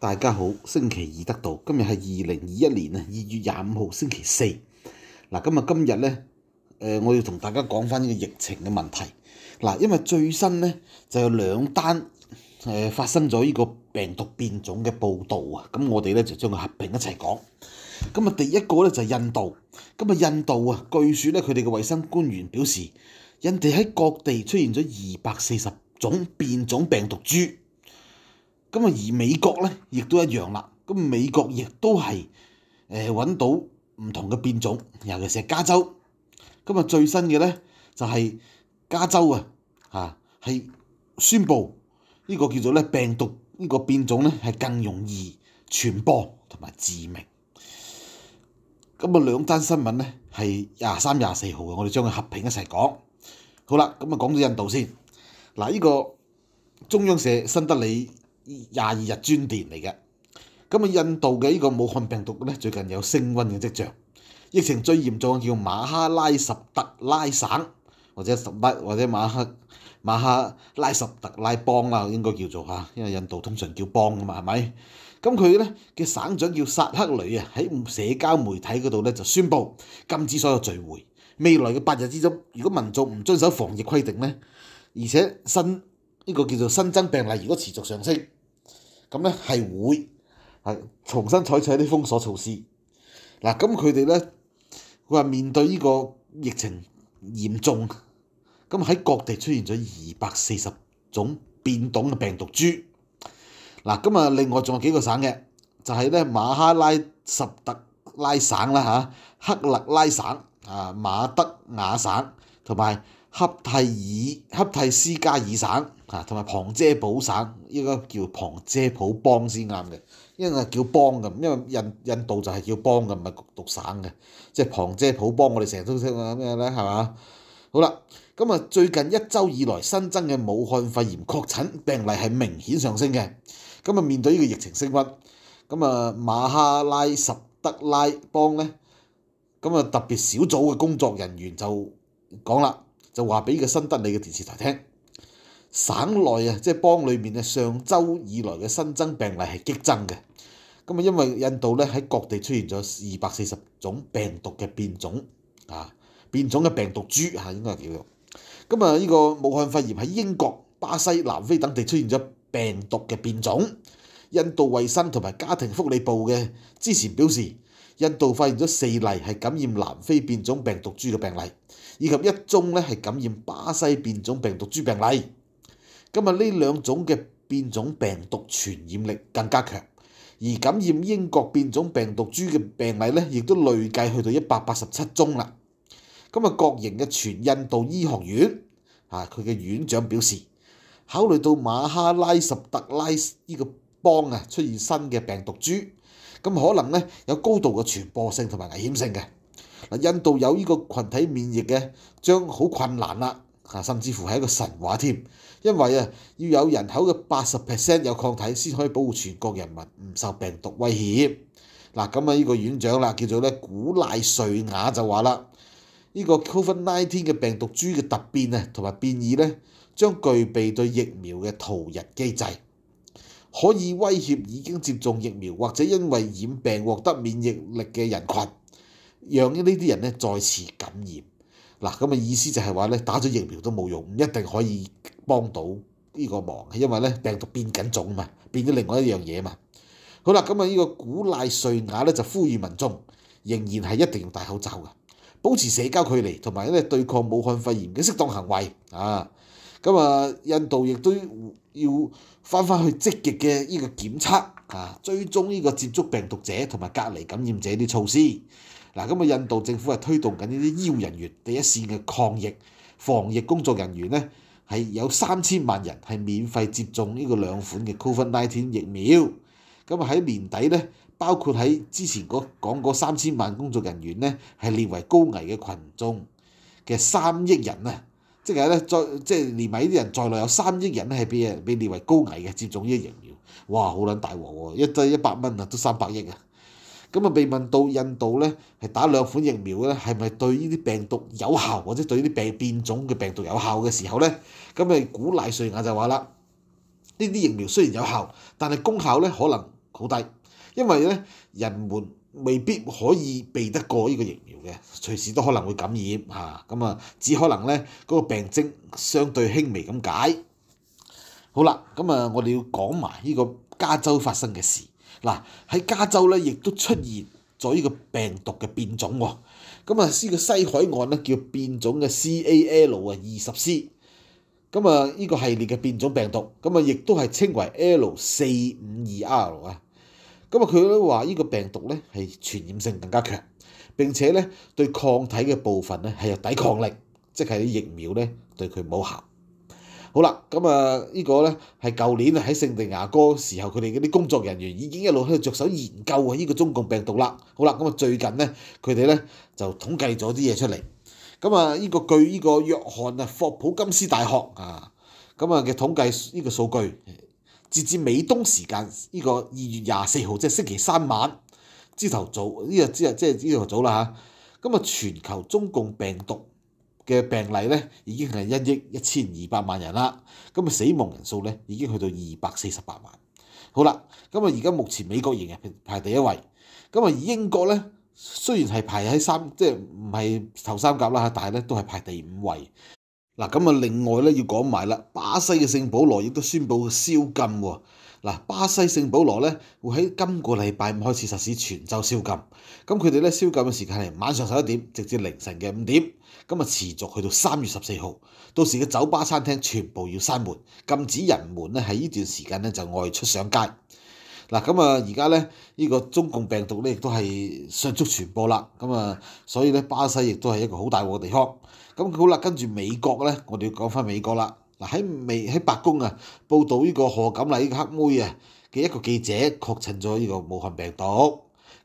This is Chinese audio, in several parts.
大家好，星期二得到，今日系二零二一年啊二月廿五號星期四，嗱，今日今日咧，诶，我要同大家講翻呢個疫情嘅問題，嗱，因為最新咧就有兩單诶發生咗呢個病毒變種嘅報導啊，咁我哋咧就將佢合并一齊講，咁啊第一個咧就系印度，咁啊印度啊，據说咧佢哋嘅卫生官員表示，印度喺各地出現咗二百四十種變種病毒株。咁啊，而美國咧，亦都一樣啦。咁美國亦都係誒揾到唔同嘅變種，尤其是加州。咁啊，最新嘅咧就係加州啊，嚇係宣布呢個叫做咧病毒呢個變種咧係更容易傳播同埋致命。咁啊，兩單新聞咧係廿三廿四號嘅，我哋將佢合拼一齊講。好啦，咁啊講到印度先，嗱呢個中央社新德里。廿二日專電嚟嘅，咁啊印度嘅呢個武漢病毒咧最近有升温嘅跡象，疫情最嚴重叫馬哈拉什特拉省或者十或者馬克馬哈拉什特拉邦啦，應該叫做嚇，因為印度通常叫邦啊嘛，係咪？咁佢咧嘅省長叫薩克雷啊，喺社交媒體嗰度咧就宣布禁止所有聚會，未來嘅八日之中，如果民眾唔遵守防疫規定咧，而且新呢個叫做新增病例，如果持續上升，咁咧係會係重新採取一啲封鎖措施。嗱，咁佢哋咧話面對呢個疫情嚴重，咁喺各地出現咗二百四十種變動嘅病毒株。嗱，咁啊，另外仲有幾個省嘅，就係咧馬哈拉什特拉省啦嚇、克勒拉省啊、馬德雅省同埋。恰蒂爾、恰蒂斯加爾省啊，同埋旁遮普省，依個叫旁遮普邦先啱嘅，因為叫邦咁，因為印印度就係叫邦嘅，唔係獨省嘅，即係旁遮普邦。我哋成日都識話咩咧，係嘛？好啦，咁啊，最近一周以來新增嘅武漢肺炎確診病例係明顯上升嘅，咁啊面對呢個疫情升温，咁啊馬哈拉什德拉邦咧，咁啊特別小組嘅工作人員就講啦。就話俾個新德里嘅電視台聽，省內啊，即係邦裏面咧，上週以來嘅新增病例係激增嘅。咁啊，因為印度咧喺各地出現咗二百四十種病毒嘅變種啊，變種嘅病毒株嚇應該係叫。做。咁啊，呢個武漢肺炎喺英國、巴西、南非等地出現咗病毒嘅變種。印度衛生同埋家庭福利部嘅之前表示，印度發現咗四例係感染南非變種病毒株嘅病例。以及一宗咧係感染巴西變種病毒株病例，咁啊呢兩種嘅變種病毒傳染力更加強，而感染英國變種病毒株嘅病例咧，亦都累計去到一百八十七宗啦。咁啊，國營嘅全印度醫學院啊，佢嘅院長表示，考慮到馬哈拉什特拉呢個邦啊出現新嘅病毒株，咁可能咧有高度嘅傳播性同埋危險性嘅。嗱，印度有呢個群體免疫嘅，將好困難啦，啊，甚至乎係一個神話添，因為啊，要有人口嘅八十 percent 有抗體先可以保護全國人民唔受病毒威脅。嗱，咁啊，呢個院長啦，叫做咧古奈瑞雅就話啦，呢個 Covid Nineteen 嘅病毒株嘅突變啊，同埋變異咧，將具備對疫苗嘅逃逸機制，可以威脅已經接種疫苗或者因為染病獲得免疫力嘅人群。讓呢啲人咧再次感染嗱，咁意思就係話咧，打咗疫苗都冇用，唔一定可以幫到呢個忙，因為咧病毒變緊種嘛，變咗另外一樣嘢嘛。好啦，咁啊呢個古賴瑞雅咧就呼籲民眾仍然係一定要戴口罩嘅，保持社交距離，同埋咧對抗武漢肺炎嘅適當行為啊。咁啊，印度亦都要翻翻去積極嘅呢個檢測啊，追蹤呢個接觸病毒者同埋隔離感染者啲措施。嗱，咁啊，印度政府係推動緊呢啲醫護人員、第一線嘅抗疫防疫工作人員咧，係有三千萬人係免費接種呢個兩款嘅 c o v i d n i n e t e n 疫苗。咁啊喺年底咧，包括喺之前嗰講嗰三千萬工作人員咧，係列為高危嘅群眾嘅三億人啊，即係咧再即係連埋呢啲人在內有三億人咧係被人俾列為高危嘅接種呢型疫苗。哇，好撚大鑊喎，一劑一百蚊啊，都三百億啊！咁啊，被問到印度咧係打兩款疫苗咧係咪對呢啲病毒有效，或者對呢啲病變種嘅病毒有效嘅時候咧，咁啊，古賴瑞亞就話啦：呢啲疫苗雖然有效，但係功效咧可能好低，因為咧人們未必可以避得過呢個疫苗嘅，隨時都可能會感染嚇，咁啊只可能咧嗰個病徵相對輕微咁解。好啦，咁啊，我哋要講埋呢個加州發生嘅事。嗱喺加州咧，亦都出現咗呢個病毒嘅變種喎。咁啊，呢個西海岸咧叫變種嘅 CAL 啊二十 C。咁啊，呢個系列嘅變種病毒，咁啊，亦都係稱為 L 四五二 R 啊。咁啊，佢都話呢個病毒咧係傳染性更加強，並且咧對抗體嘅部分咧係有抵抗力，即係疫苗咧對佢冇效。好啦，咁啊，呢個咧係舊年啊喺聖地牙哥時候，佢哋嗰啲工作人員已經一路喺度着手研究啊，呢個中共病毒啦。好啦，咁啊最近咧，佢哋咧就統計咗啲嘢出嚟。咁啊，呢個據呢個約翰啊霍普金斯大學啊，咁啊嘅統計呢個數據，截至美東時間呢個二月廿四號，即係星期三晚朝頭早，呢日朝日即係朝頭早啦嚇。咁啊，全球中共病毒。嘅病例咧已經係一億一千二百萬人啦，咁啊死亡人數咧已經去到二百四十八萬。好啦，咁啊而家目前美國仍然排排第一位，咁啊英國咧雖然係排喺三，即係唔係頭三甲啦但係咧都係排第五位。嗱，咁啊另外咧要講埋啦，巴西嘅聖保羅亦都宣布燒禁喎。嗱，巴西聖保羅咧會喺今個禮拜五開始實施全州宵禁，咁佢哋咧宵禁嘅時間係晚上十一點，直至凌晨嘅五點，咁啊持續去到三月十四號，到時嘅酒吧、餐廳全部要閂門，禁止人們咧喺呢段時間咧就外出上街。嗱，咁啊而家咧呢個中共病毒咧亦都係迅速傳播啦，咁啊所以咧巴西亦都係一個好大鑊嘅地方。咁好啦，跟住美國咧，我哋要講翻美國啦。嗱喺未喺白宮啊，報道呢個何錦麗呢個黑妹啊嘅一個記者確診咗呢個武漢病毒，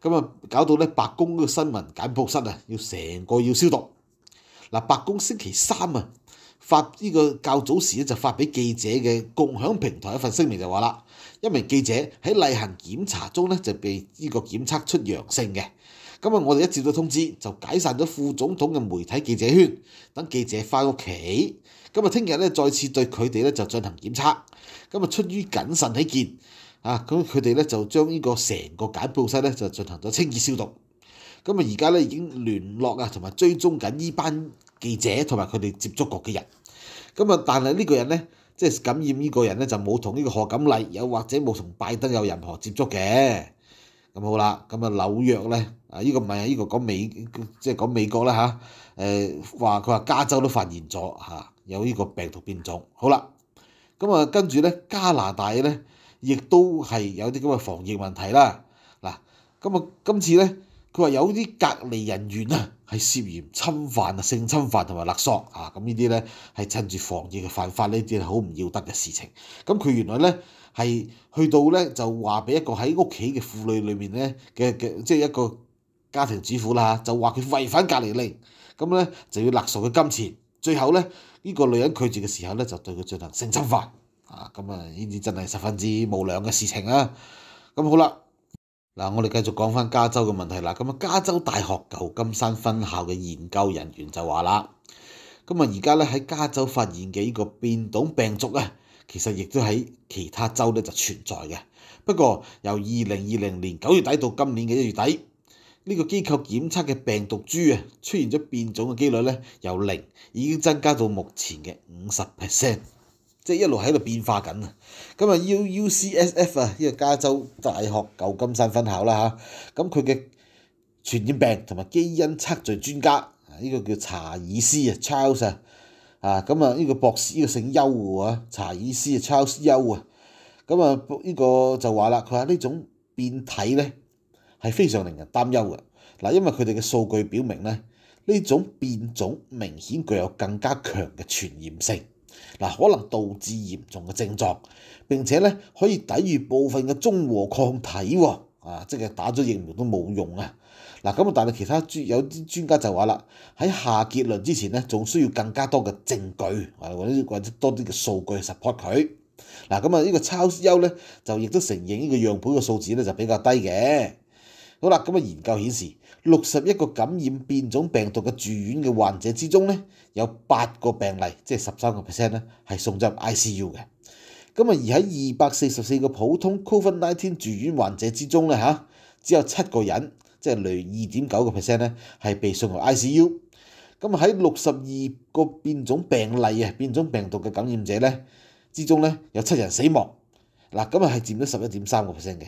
咁啊搞到咧白宮嘅個新聞簡報室啊要成個要消毒。嗱白宮星期三啊發呢個較早時咧就發俾記者嘅共享平台一份聲明就話啦，一名記者喺例行檢查中咧就被呢個檢測出陽性嘅。今日我哋一接到通知，就解散咗副總統嘅媒體記者圈，等記者翻屋企。咁啊，聽日咧再次對佢哋咧就進行檢測。咁啊，出於謹慎起見，啊，咁佢哋咧就將呢個成個簡報室咧就進行咗清潔消毒。咁啊，而家咧已經聯絡啊同埋追蹤緊呢班記者同埋佢哋接觸過嘅人。咁啊，但係呢個人咧，即係感染呢個人咧就冇同呢個何錦麗，又或者冇同拜登有任何接觸嘅。咁好啦，咁啊紐約咧，啊依個唔係啊依個講美，即係講美國啦嚇，誒話佢話加州都發現咗嚇，有依個病毒變種，好啦，咁啊跟住咧加拿大咧，亦都係有啲咁嘅防疫問題啦，嗱，咁啊今次咧，佢話有啲隔離人員啊係涉嫌侵犯啊性侵犯同埋勒索啊，咁呢啲咧係趁住防疫嘅犯法呢件好唔要得嘅事情，咁佢原來咧。係去到咧就話俾一個喺屋企嘅婦女裏面咧嘅嘅即係一個家庭主婦啦就話佢違反隔離令，咁咧就要勒索佢金錢。最後咧呢個女人拒絕嘅時候咧就對佢進行性侵犯，啊咁啊呢啲真係十分之無良嘅事情啊！咁好啦，嗱我哋繼續講翻加州嘅問題啦。咁啊加州大學舊金山分校嘅研究人員就話啦，咁啊而家咧喺加州發現嘅呢個變種病毒啊！其實亦都喺其他州咧就存在嘅，不過由二零二零年九月底到今年嘅一月底，呢個機構檢測嘅病毒株啊出現咗變種嘅機率咧由零已經增加到目前嘅五十 percent，即係一路喺度變化緊啊！咁啊，UUCSF 啊，呢個加州大學舊金山分校啦嚇，咁佢嘅傳染病同埋基因測序專家啊，呢個叫查爾斯啊，Charles。啊，咁啊，呢個博士呢、個姓丘啊，喎，查爾斯啊，Charles 休啊，咁啊，呢個就話啦，佢話呢種變體咧係非常令人擔憂嘅，嗱，因為佢哋嘅數據表明咧，呢種變種明顯具有更加強嘅傳染性，嗱，可能導致嚴重嘅症狀，並且咧可以抵禦部分嘅中和抗體喎。啊！即係打咗疫苗都冇用啊！嗱咁啊，但係其他專有啲專家就話啦，喺下結論之前咧，仲需要更加多嘅證據，或者或者多啲嘅數據 support 佢。嗱咁啊，呢個超優咧就亦都承認呢個樣本嘅數字咧就比較低嘅。好啦，咁啊，研究顯示六十一個感染變種病毒嘅住院嘅患者之中咧，有八個病例，即係十三個 percent 咧，係送入 ICU 嘅。咁啊，而喺二百四十四个普通 Covid nineteen 住院患者之中咧，吓只有七个人，即係累二點九個 percent 咧，係被送入 I C U。咁喺六十二個變種病例啊，變種病毒嘅感染者咧，之中咧有七人死亡。嗱，咁啊係佔咗十一點三個 percent 嘅。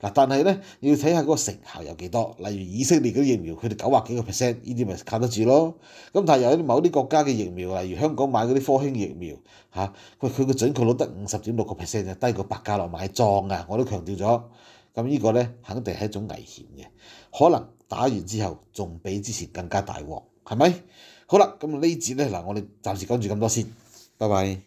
嗱，但係咧要睇下嗰個成效有幾多，例如以色列嗰啲疫苗，佢哋九百幾個 percent，呢啲咪靠得住咯。咁但係有啲某啲國家嘅疫苗，例如香港買嗰啲科興疫苗，嚇佢佢個準確率得五十點六個 percent，就低過百家樂買莊啊！我都強調咗，咁呢個咧肯定係一種危險嘅，可能打完之後仲比之前更加大禍，係咪？好啦，咁呢節咧嗱，我哋暫時講住咁多先，拜拜。